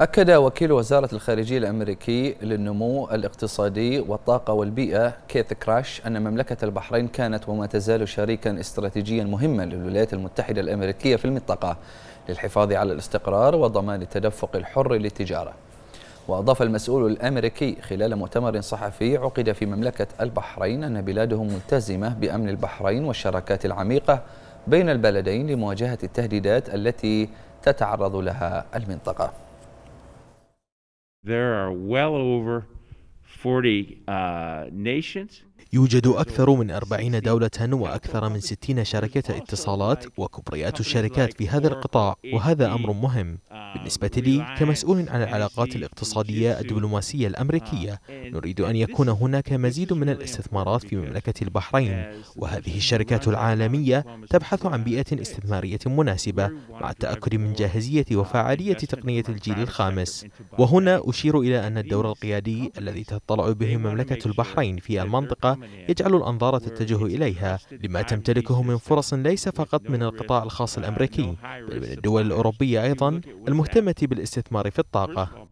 أكد وكيل وزارة الخارجية الأمريكي للنمو الاقتصادي والطاقة والبيئة كيث كراش أن مملكة البحرين كانت وما تزال شريكا استراتيجيا مهما للولايات المتحدة الأمريكية في المنطقة للحفاظ على الاستقرار وضمان التدفق الحر للتجارة وأضاف المسؤول الأمريكي خلال مؤتمر صحفي عقد في مملكة البحرين أن بلاده ملتزمة بأمن البحرين والشراكات العميقة بين البلدين لمواجهة التهديدات التي تتعرض لها المنطقة There are well over 40 uh, nations. يوجد أكثر من أربعين دولة وأكثر من ستين شركة اتصالات وكبريات الشركات في هذا القطاع وهذا أمر مهم بالنسبة لي كمسؤول عن العلاقات الاقتصادية الدبلوماسية الأمريكية نريد أن يكون هناك مزيد من الاستثمارات في مملكة البحرين وهذه الشركات العالمية تبحث عن بيئة استثمارية مناسبة مع التأكد من جاهزية وفعالية تقنية الجيل الخامس وهنا أشير إلى أن الدور القيادي الذي تطلع به مملكة البحرين في المنطقة يجعل الأنظار تتجه إليها لما تمتلكه من فرص ليس فقط من القطاع الخاص الأمريكي بل من الدول الأوروبية أيضا المهم المهتمة بالاستثمار في الطاقة